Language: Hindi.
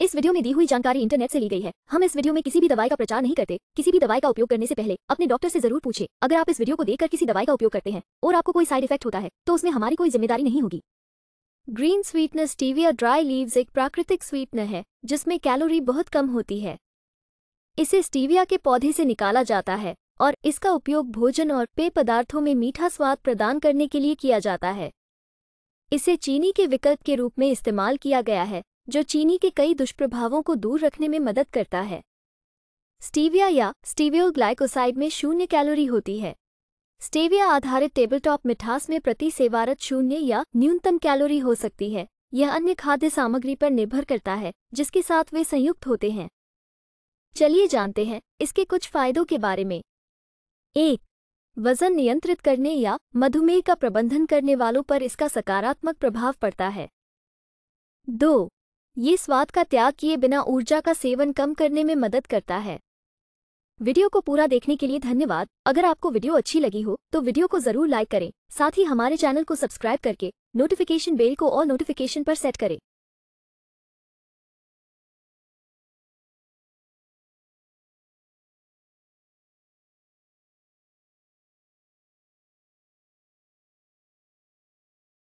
इस वीडियो में दी हुई जानकारी इंटरनेट से ली गई है हम इस वीडियो में किसी भी दवाई का प्रचार नहीं करते किसी भी दवाई का उपयोग करने से पहले अपने डॉक्टर से जरूर पूछे अगर आप इस वीडियो को देखकर किसी दवाई का उपयोग करते हैं और आपको कोई साइड इफेक्ट होता है तो उसमें हमारी कोई जिम्मेदारी नहीं होगी green sweetness stevia dry leaves एक प्राकृतिक स्वीटनर है जिसमें कैलोरी बहुत कम होती है इसे स्टीविया के पौधे से निकाला जाता है और इसका उपयोग भोजन और पेय पदार्थों में मीठा स्वाद प्रदान करने के लिए किया जाता है इसे चीनी के विकल्प के रूप में इस्तेमाल किया गया है जो चीनी के कई दुष्प्रभावों को दूर रखने में मदद करता है स्टीविया या स्टीवियोग्लाइकोसाइड में शून्य कैलोरी होती है स्टेविया आधारित टेबलटॉप मिठास में प्रति सेवारत शून्य या न्यूनतम कैलोरी हो सकती है यह अन्य खाद्य सामग्री पर निर्भर करता है जिसके साथ वे संयुक्त होते हैं चलिए जानते हैं इसके कुछ फायदों के बारे में एक वजन नियंत्रित करने या मधुमेह का प्रबंधन करने वालों पर इसका सकारात्मक प्रभाव पड़ता है दो ये स्वाद का त्याग किए बिना ऊर्जा का सेवन कम करने में मदद करता है वीडियो को पूरा देखने के लिए धन्यवाद अगर आपको वीडियो अच्छी लगी हो तो वीडियो को जरूर लाइक करें साथ ही हमारे चैनल को सब्सक्राइब करके नोटिफिकेशन बेल को और नोटिफिकेशन पर सेट करें